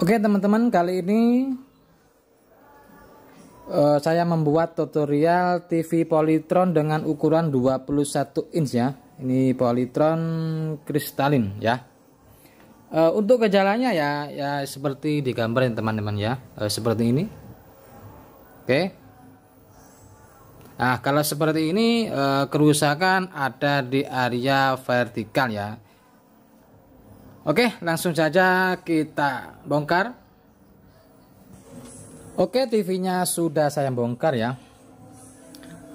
Oke teman-teman kali ini uh, saya membuat tutorial TV Polytron dengan ukuran 21 inch ya ini Polytron kristalin ya uh, untuk gejalanya ya ya seperti digambarin teman-teman ya uh, seperti ini Oke Nah kalau seperti ini kerusakan ada di area vertikal ya Oke, langsung saja kita bongkar. Oke, TV-nya sudah saya bongkar ya.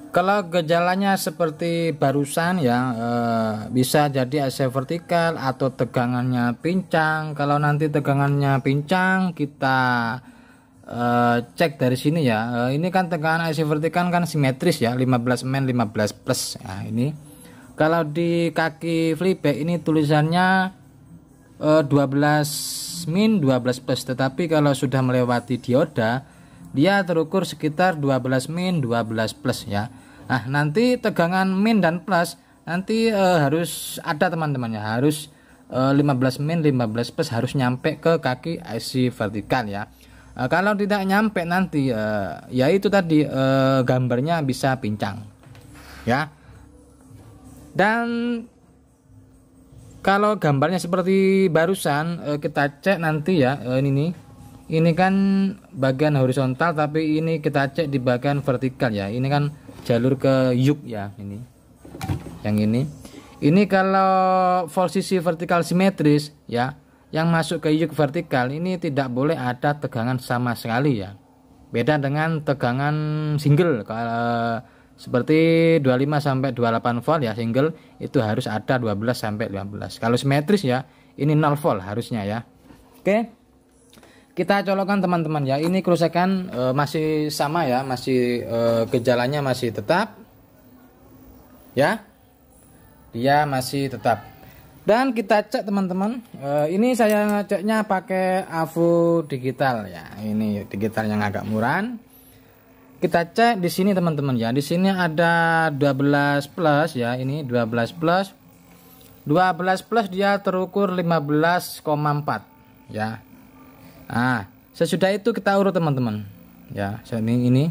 Kalau gejalanya seperti barusan ya e, bisa jadi AC vertikal atau tegangannya pincang. Kalau nanti tegangannya pincang kita e, cek dari sini ya. E, ini kan tegangan AC vertikal kan simetris ya, 15 men 15 plus. Nah, ini kalau di kaki flip ini tulisannya 12 eh, min 12 plus tetapi kalau sudah melewati dioda dia terukur sekitar 12 min 12 plus ya nah nanti tegangan min dan plus nanti uh, harus ada teman-temannya harus uh, eh, 15 min 15 plus harus nyampe ke kaki IC vertikal ya uh, kalau tidak nyampe nanti ya itu tadi gambarnya bisa pincang ya dan kalau gambarnya seperti barusan eh, kita cek nanti ya eh, ini nih ini kan bagian horizontal tapi ini kita cek di bagian vertikal ya ini kan jalur ke yuk ya ini yang ini ini kalau posisi vertikal simetris ya yang masuk ke yuk vertikal ini tidak boleh ada tegangan sama sekali ya beda dengan tegangan single kalau eh, seperti 25 sampai 28 volt ya single itu harus ada 12 sampai 15 kalau simetris ya ini 0 volt harusnya ya oke kita colokan teman-teman ya ini kerusakan e, masih sama ya masih e, gejalanya masih tetap ya dia masih tetap dan kita cek teman-teman e, ini saya ceknya pakai AVO digital ya ini digital yang agak murah kita cek di sini teman-teman ya. Di sini ada 12 plus ya. Ini 12 plus 12 plus dia terukur 15,4 ya. Nah, sesudah itu kita urut teman-teman. Ya, ini ini.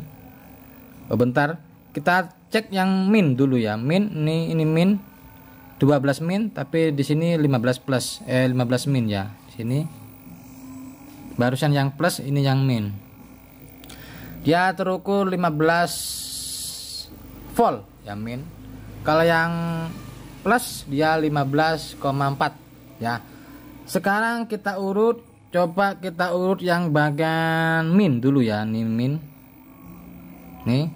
Oh, bentar. Kita cek yang min dulu ya. Min ini ini min 12 min tapi di sini 15 plus eh 15 min ya. Di sini barusan yang plus ini yang min dia ya, terukur 15 volt ya min kalau yang plus dia 15,4 ya sekarang kita urut coba kita urut yang bagian min dulu ya nih min nih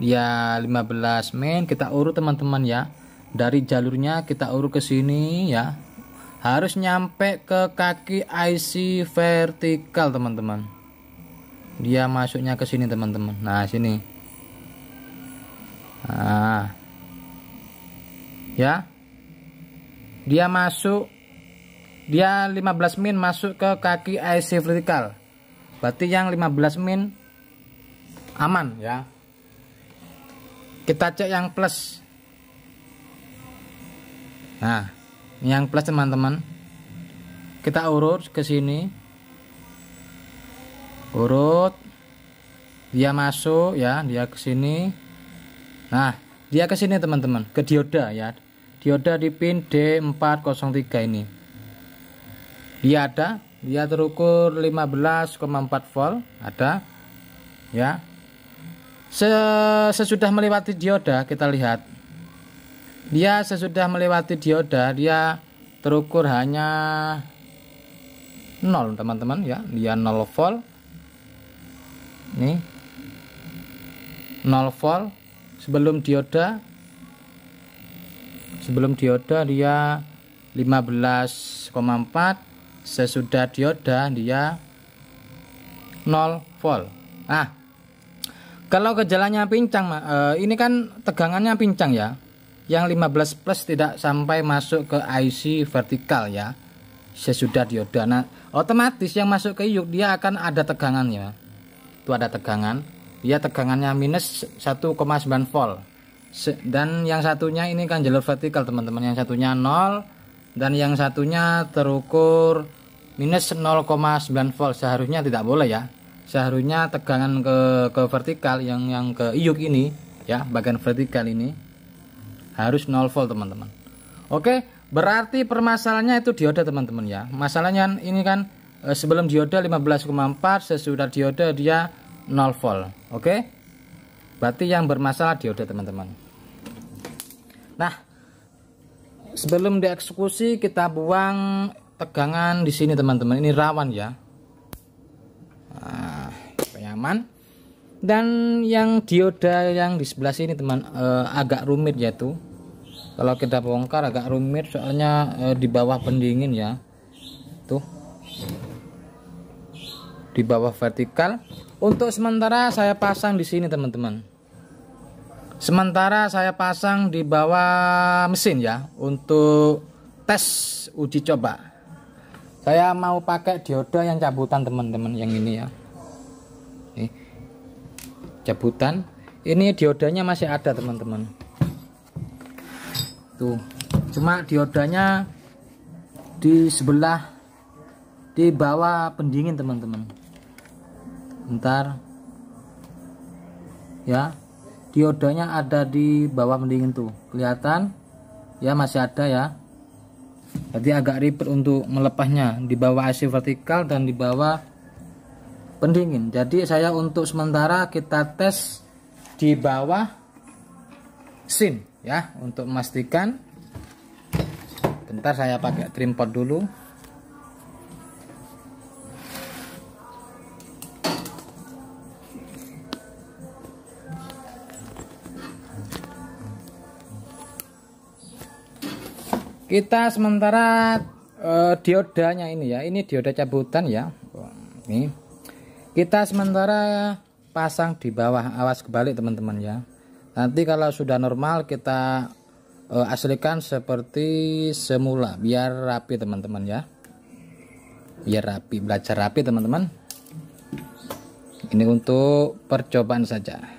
ya 15 min kita urut teman-teman ya dari jalurnya kita urut ke sini ya harus nyampe ke kaki IC vertikal teman-teman dia masuknya ke sini teman-teman nah sini nah ya dia masuk dia 15 min masuk ke kaki IC vertikal berarti yang 15 min aman ya kita cek yang plus nah yang plus teman-teman kita urut ke sini urut dia masuk ya dia ke sini nah dia ke sini teman-teman ke dioda ya dioda di pin D403 ini dia ada dia terukur 15,4 volt ada ya sesudah melewati dioda kita lihat dia sesudah melewati dioda dia terukur hanya 0 teman-teman ya dia 0 volt Nih. 0 volt sebelum dioda sebelum dioda dia 15,4 sesudah dioda dia 0 volt nah kalau gejalanya pincang eh, ini kan tegangannya pincang ya yang 15 plus tidak sampai masuk ke IC vertikal ya sesudah dioda nah otomatis yang masuk ke yuk dia akan ada tegangannya itu ada tegangan ya tegangannya minus 1,9 volt dan yang satunya ini kan jalur vertikal teman-teman yang satunya 0 dan yang satunya terukur minus 0,9 volt seharusnya tidak boleh ya seharusnya tegangan ke ke vertikal yang yang ke iuk ini ya bagian vertikal ini harus 0 volt teman-teman oke berarti permasalahannya itu dioda teman-teman ya masalahnya ini kan Eh, sebelum dioda 15,4 sesudah dioda dia 0 volt oke okay? berarti yang bermasalah dioda teman-teman nah sebelum dieksekusi kita buang tegangan di sini teman-teman ini rawan ya nah, nyaman dan yang dioda yang di sebelah sini teman eh, agak rumit ya tuh. kalau kita bongkar agak rumit soalnya eh, di bawah pendingin ya tuh di bawah vertikal. Untuk sementara saya pasang di sini teman-teman. Sementara saya pasang di bawah mesin ya untuk tes uji coba. Saya mau pakai dioda yang cabutan teman-teman yang ini ya. Ini. Cabutan. Ini diodanya masih ada teman-teman. Tuh. Cuma diodanya di sebelah di bawah pendingin teman-teman ntar ya diodanya ada di bawah pendingin tuh kelihatan ya masih ada ya jadi agak ribet untuk melepasnya di bawah AC vertikal dan di bawah pendingin jadi saya untuk sementara kita tes di bawah sin ya untuk memastikan bentar saya pakai trim pot dulu kita sementara uh, eh, diodanya ini ya ini dioda cabutan ya ini kita sementara pasang di bawah awas kebalik teman-teman ya nanti kalau sudah normal kita uh, aslikan seperti semula biar rapi teman-teman ya biar rapi belajar rapi teman-teman ini untuk percobaan saja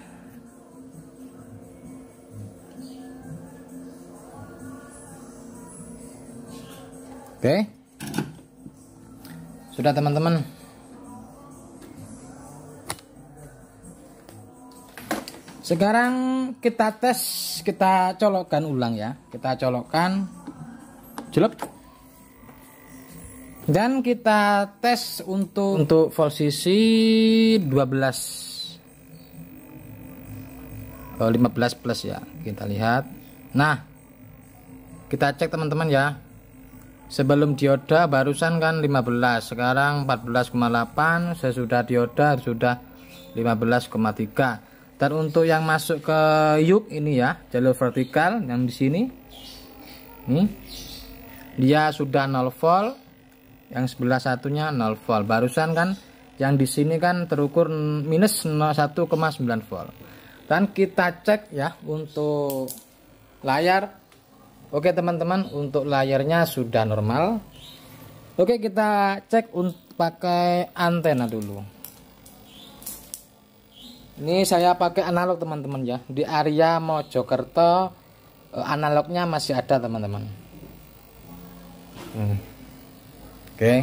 oke sudah teman-teman sekarang kita tes kita colokkan ulang ya kita colokkan jelek dan kita tes untuk untuk posisi 12 15 plus ya kita lihat nah kita cek teman-teman ya Sebelum dioda barusan kan 15, sekarang 14,8, sesudah dioda sudah 15,3. Dan untuk yang masuk ke yuk ini ya, jalur vertikal yang di sini. Nih. Dia sudah 0 volt. Yang sebelah satunya 0 volt. Barusan kan yang di sini kan terukur minus 0,19 volt. Dan kita cek ya untuk layar Oke teman-teman untuk layarnya sudah normal Oke kita cek pakai antena dulu Ini saya pakai analog teman-teman ya Di area Mojokerto eh, analognya masih ada teman-teman hmm. Oke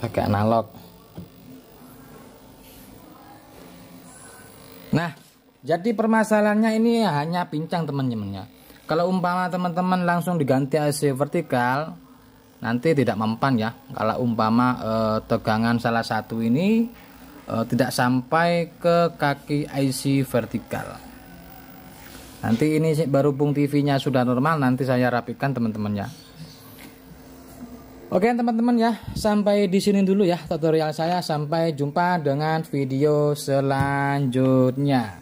Pakai analog Jadi permasalahannya ini hanya pincang teman temannya Kalau umpama teman-teman langsung diganti AC vertikal, nanti tidak mempan ya. Kalau umpama eh, tegangan salah satu ini eh, tidak sampai ke kaki IC vertikal. Nanti ini baru pung TV-nya sudah normal, nanti saya rapikan teman-teman ya. Oke teman-teman ya, sampai di sini dulu ya tutorial saya. Sampai jumpa dengan video selanjutnya.